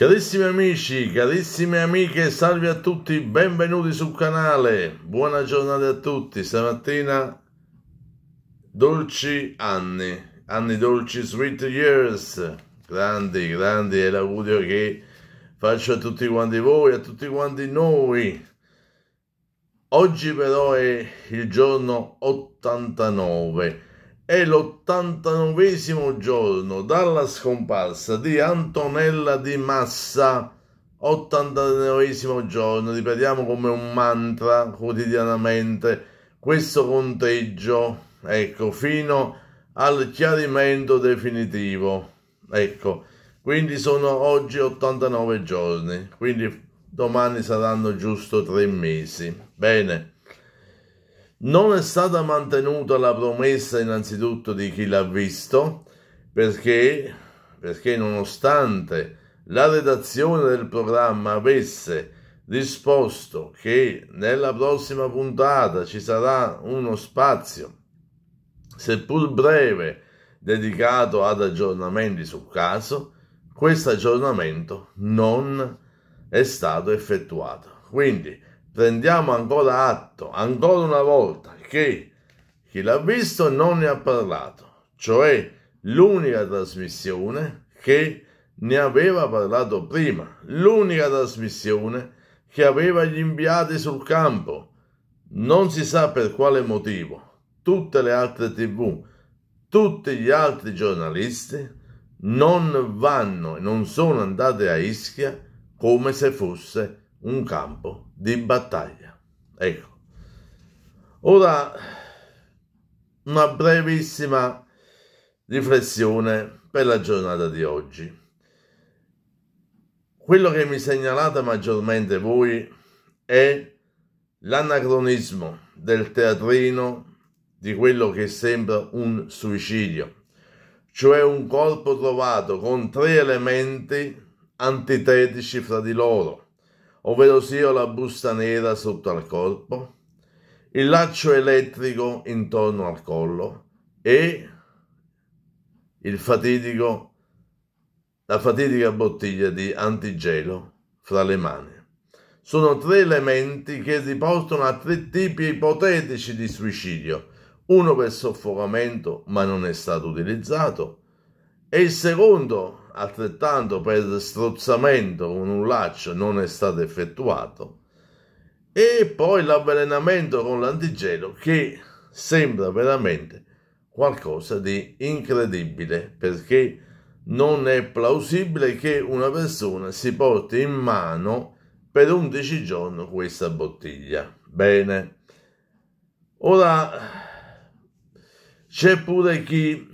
Carissimi amici, carissime amiche, salve a tutti, benvenuti sul canale, buona giornata a tutti, stamattina dolci anni, anni dolci, sweet years, grandi, grandi, è l'augurio che faccio a tutti quanti voi, a tutti quanti noi. Oggi però è il giorno 89 è l'ottantanovesimo giorno dalla scomparsa di Antonella di Massa. 89 giorno, ripetiamo come un mantra quotidianamente questo conteggio, ecco, fino al chiarimento definitivo. Ecco, quindi sono oggi 89 giorni, quindi domani saranno giusto tre mesi. Bene. Non è stata mantenuta la promessa innanzitutto di chi l'ha visto, perché, perché nonostante la redazione del programma avesse risposto che nella prossima puntata ci sarà uno spazio, seppur breve, dedicato ad aggiornamenti sul caso, questo aggiornamento non è stato effettuato. Quindi prendiamo ancora atto, ancora una volta, che chi l'ha visto non ne ha parlato, cioè l'unica trasmissione che ne aveva parlato prima, l'unica trasmissione che aveva gli inviati sul campo, non si sa per quale motivo, tutte le altre tv, tutti gli altri giornalisti non vanno e non sono andati a Ischia come se fosse un campo di battaglia. Ecco. Ora una brevissima riflessione per la giornata di oggi. Quello che mi segnalate maggiormente voi è l'anacronismo del teatrino di quello che sembra un suicidio, cioè un corpo trovato con tre elementi antitetici fra di loro ovvero sia la busta nera sotto al corpo, il laccio elettrico intorno al collo e il fatidico, la fatidica bottiglia di antigelo fra le mani. Sono tre elementi che riportano a tre tipi ipotetici di suicidio, uno per soffocamento ma non è stato utilizzato e il secondo altrettanto per strozzamento con un laccio non è stato effettuato e poi l'avvelenamento con l'antigelo che sembra veramente qualcosa di incredibile perché non è plausibile che una persona si porti in mano per 11 giorni questa bottiglia. Bene, ora c'è pure chi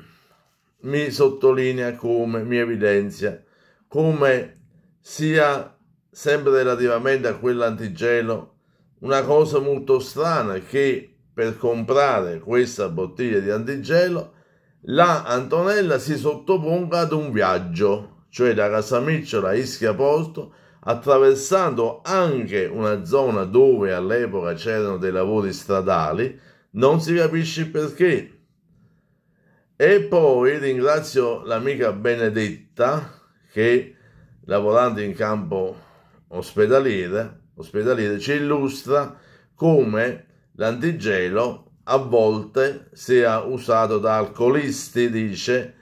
mi sottolinea come, mi evidenzia come sia sempre relativamente a quell'antigelo una cosa molto strana che per comprare questa bottiglia di antigelo la Antonella si sottoponga ad un viaggio, cioè da Casamicciola a Ischia Porto, attraversando anche una zona dove all'epoca c'erano dei lavori stradali, non si capisce perché e poi ringrazio l'amica Benedetta che lavorando in campo ospedaliere, ospedaliere ci illustra come l'antigelo a volte sia usato da alcolisti, dice,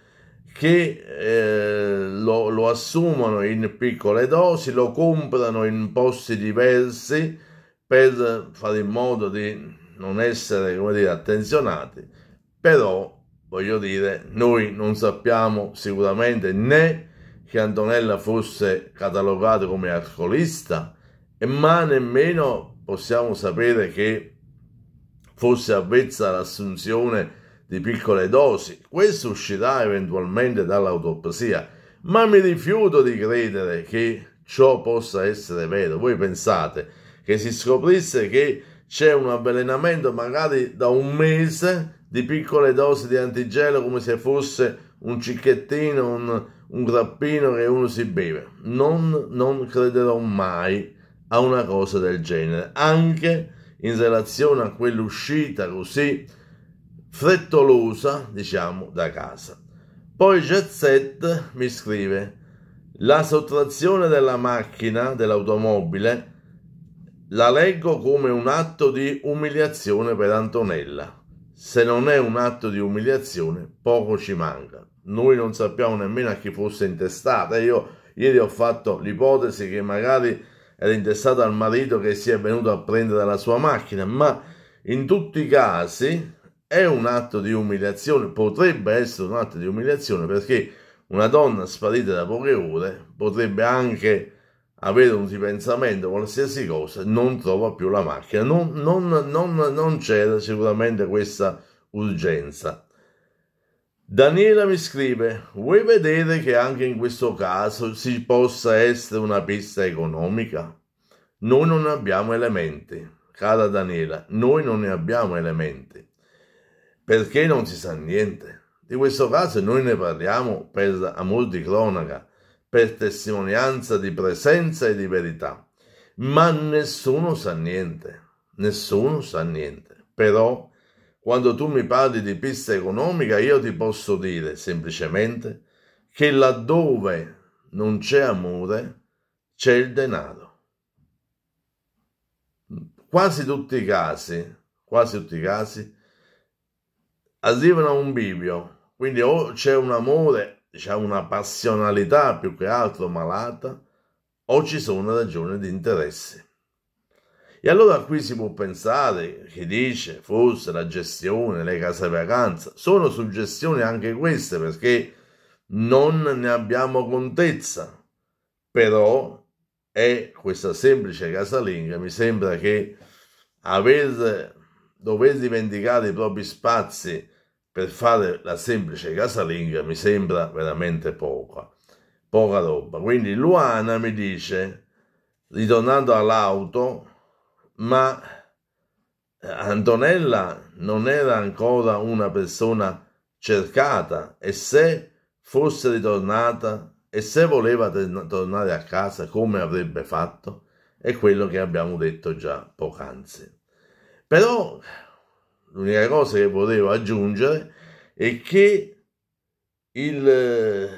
che eh, lo, lo, assumono in piccole dosi, lo comprano in posti diversi per fare in modo di non essere, come dire, attenzionati, però voglio dire, noi non sappiamo sicuramente né che Antonella fosse catalogata come alcolista, ma nemmeno possiamo sapere che fosse avvezza all'assunzione di piccole dosi. Questo uscirà eventualmente dall'autopsia, ma mi rifiuto di credere che ciò possa essere vero. Voi pensate che si scoprisse che c'è un avvelenamento magari da un mese di piccole dosi di antigelo come se fosse un cicchettino, un, un grappino che uno si beve. Non, non crederò mai a una cosa del genere, anche in relazione a quell'uscita così frettolosa, diciamo, da casa. Poi Jetset mi scrive, la sottrazione della macchina, dell'automobile, la leggo come un atto di umiliazione per Antonella. Se non è un atto di umiliazione, poco ci manca. Noi non sappiamo nemmeno a chi fosse intestata. Io ieri ho fatto l'ipotesi che magari era intestata al marito che si è venuto a prendere la sua macchina, ma in tutti i casi è un atto di umiliazione, potrebbe essere un atto di umiliazione perché una donna sparita da poche ore potrebbe anche avere un ripensamento, qualsiasi cosa, non trova più la macchina. Non, non, non, non c'era sicuramente questa urgenza. Daniela mi scrive, vuoi vedere che anche in questo caso ci possa essere una pista economica? Noi non abbiamo elementi, cara Daniela, noi non ne abbiamo elementi, perché non si sa niente. Di questo caso noi ne parliamo per amor di cronaca, per testimonianza di presenza e di verità. Ma nessuno sa niente, nessuno sa niente. Però quando tu mi parli di pista economica, io ti posso dire semplicemente che laddove non c'è amore, c'è il denaro. Quasi tutti i casi, quasi tutti i casi, arrivano a un bivio, quindi o c'è un amore diciamo, una passionalità più che altro malata o ci sono ragioni di interesse. E allora qui si può pensare chi dice forse la gestione, le case vacanza, sono suggestioni anche queste perché non ne abbiamo contezza, però è questa semplice casalinga, mi sembra che aver dover dimenticare i propri spazi per fare la semplice casalinga mi sembra veramente poca, poca roba. Quindi Luana mi dice, ritornando all'auto, ma eh, Antonella non era ancora una persona cercata e se fosse ritornata e se voleva tornare a casa come avrebbe fatto è quello che abbiamo detto già poc'anzi. Però l'unica cosa che potevo aggiungere è che il, eh,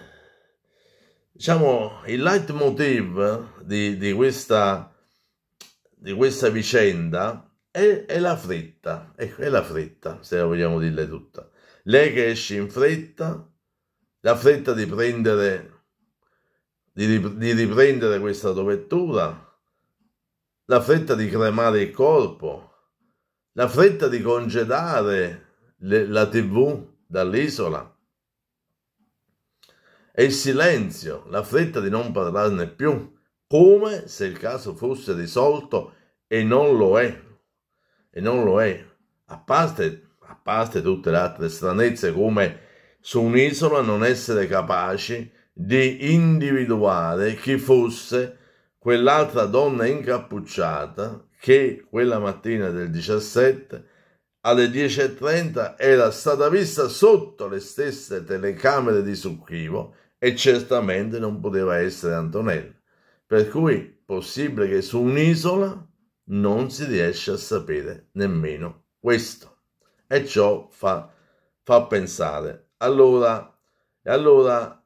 diciamo, il leitmotiv di, di, questa, di questa vicenda è, è la fretta, è, ecco, è la fretta, se la vogliamo dirle tutta. Lei che esce in fretta, la fretta di prendere di, riprendere questa dovettura, la fretta di cremare il corpo, la fretta di congedare le, la tv dall'isola e il silenzio, la fretta di non parlarne più, come se il caso fosse risolto e non lo è, e non lo è, a parte, a parte tutte le altre stranezze come su un'isola non essere capaci di individuare chi fosse quell'altra donna incappucciata che quella mattina del 17 alle 10.30 era stata vista sotto le stesse telecamere di Succhivo e certamente non poteva essere Antonella. Per cui possibile che su un'isola non si riesce a sapere nemmeno questo. E ciò fa, fa pensare. Allora, allora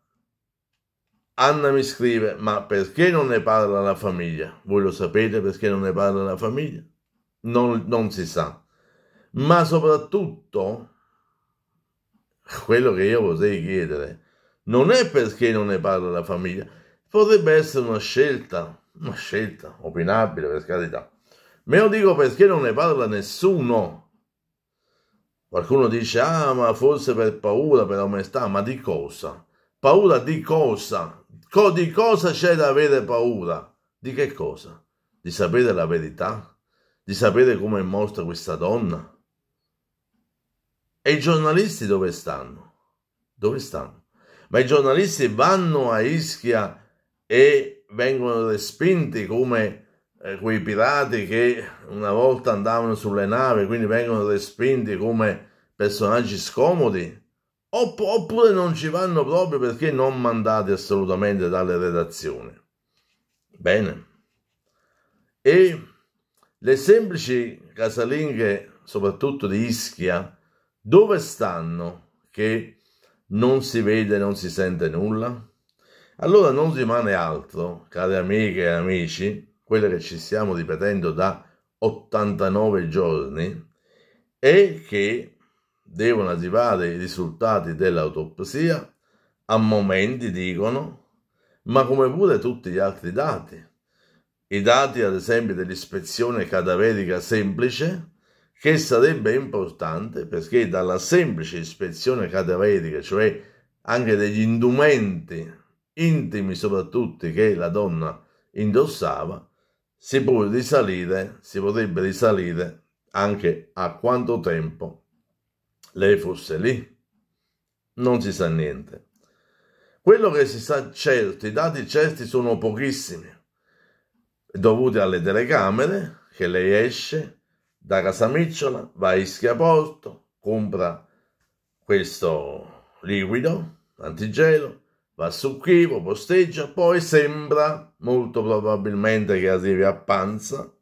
Anna mi scrive, ma perché non ne parla la famiglia? Voi lo sapete perché non ne parla la famiglia? Non, non si sa. Ma soprattutto, quello che io vorrei chiedere, non è perché non ne parla la famiglia, potrebbe essere una scelta, una scelta opinabile per carità. Me lo dico perché non ne parla nessuno. Qualcuno dice, ah, ma forse per paura, per onestà, ma di cosa? Paura di cosa? Co- di cosa c'è da avere paura? Di che cosa? Di sapere la verità? Di sapere come è morta questa donna? E i giornalisti dove stanno? Dove stanno? Ma i giornalisti vanno a Ischia e vengono respinti come eh, quei pirati che una volta andavano sulle navi, quindi vengono respinti come personaggi scomodi? opp- oppure non ci vanno proprio perché non mandati assolutamente dalle redazioni. Bene. E le semplici casalinghe, soprattutto di Ischia, dove stanno che non si vede, non si sente nulla? Allora non rimane altro, cari amiche e amici, quello che ci stiamo ripetendo da 89 giorni, è che devono arrivare i risultati dell'autopsia, a momenti dicono, ma come pure tutti gli altri dati. I dati ad esempio dell'ispezione cadaverica semplice, che sarebbe importante perché dalla semplice ispezione cadaverica, cioè anche degli indumenti intimi soprattutto che la donna indossava, si può risalire, si potrebbe risalire anche a quanto tempo lei fosse lì? Non si sa niente. Quello che si sa certo, i dati certi sono pochissimi, dovuti alle telecamere, che lei esce da Casamicciola, va a Ischia Porto, compra questo liquido antigelo, va su Chivo, posteggia, poi sembra molto probabilmente che arrivi a Panza,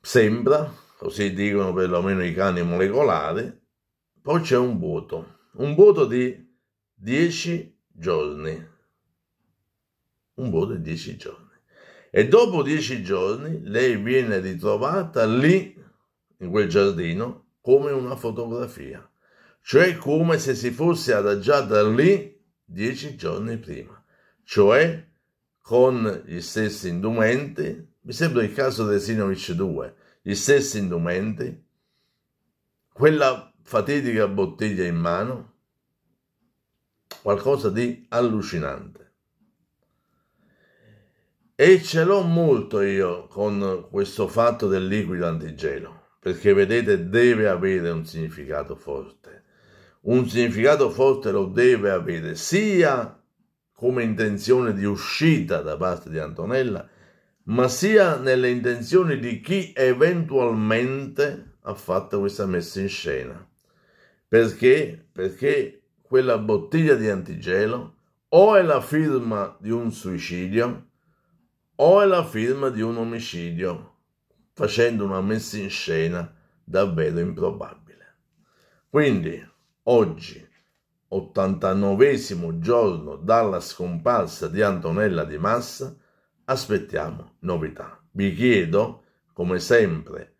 sembra così dicono perlomeno i cani molecolari, poi c'è un voto, un voto di 10 giorni, un voto di 10 giorni. E dopo 10 giorni lei viene ritrovata lì, in quel giardino, come una fotografia, cioè come se si fosse adagiata lì 10 giorni prima, cioè con gli stessi indumenti, mi sembra il caso Resinovic 2, gli stessi indumenti, quella fatidica bottiglia in mano, qualcosa di allucinante. E ce l'ho molto io con questo fatto del liquido antigelo, perché vedete deve avere un significato forte. Un significato forte lo deve avere sia come intenzione di uscita da parte di Antonella, ma sia nelle intenzioni di chi eventualmente ha fatto questa messa in scena. Perché? Perché quella bottiglia di antigelo o è la firma di un suicidio o è la firma di un omicidio, facendo una messa in scena davvero improbabile. Quindi, oggi, 89 giorno dalla scomparsa di Antonella di Massa, aspettiamo novità. Vi chiedo, come sempre,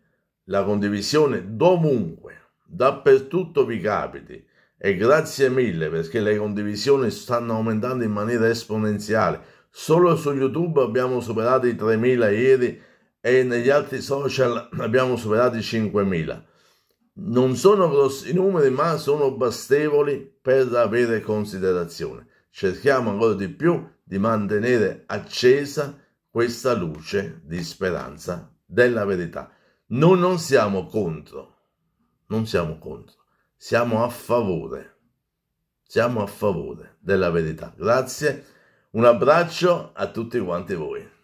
la condivisione dovunque, dappertutto vi capiti. E grazie mille perché le condivisioni stanno aumentando in maniera esponenziale. Solo su YouTube abbiamo superato i 3.000 ieri e negli altri social abbiamo superato i 5.000. Non sono grossi numeri, ma sono bastevoli per avere considerazione. Cerchiamo ancora di più di mantenere accesa questa luce di speranza della verità. Noi non siamo contro, non siamo contro, siamo a favore, siamo a favore della verità. Grazie, un abbraccio a tutti quanti voi.